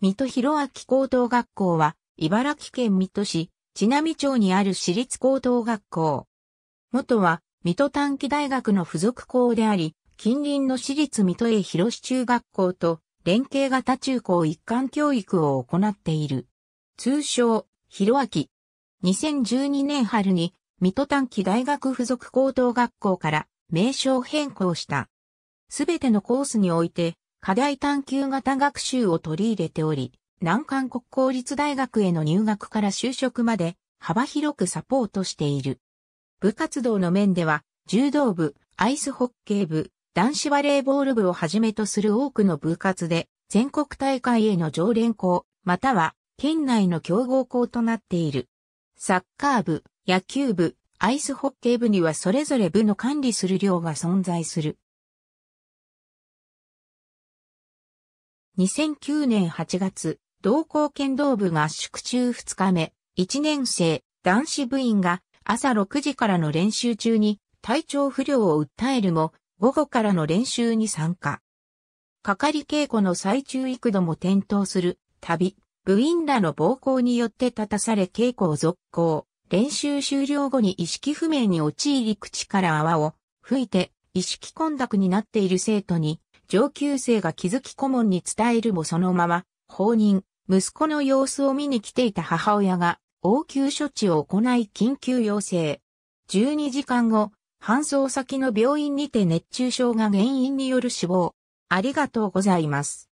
水戸広明高等学校は、茨城県水戸市、千波町にある私立高等学校。元は、水戸短期大学の付属校であり、近隣の私立水戸江広市中学校と、連携型中高一貫教育を行っている。通称、広明。2012年春に、水戸短期大学付属高等学校から名称変更した。すべてのコースにおいて、課題探求型学習を取り入れており、南韓国公立大学への入学から就職まで幅広くサポートしている。部活動の面では、柔道部、アイスホッケー部、男子バレーボール部をはじめとする多くの部活で、全国大会への常連校、または県内の強豪校となっている。サッカー部、野球部、アイスホッケー部にはそれぞれ部の管理する寮が存在する。2009年8月、同校剣道部合宿中2日目、1年生、男子部員が朝6時からの練習中に体調不良を訴えるも、午後からの練習に参加。かかり稽古の最中幾度も転倒する、旅、部員らの暴行によって立たされ稽古を続行。練習終了後に意識不明に陥り口から泡を吹いて意識混濁になっている生徒に上級生が気づき顧問に伝えるもそのまま、放任、息子の様子を見に来ていた母親が、応急処置を行い緊急要請。12時間後、搬送先の病院にて熱中症が原因による死亡。ありがとうございます。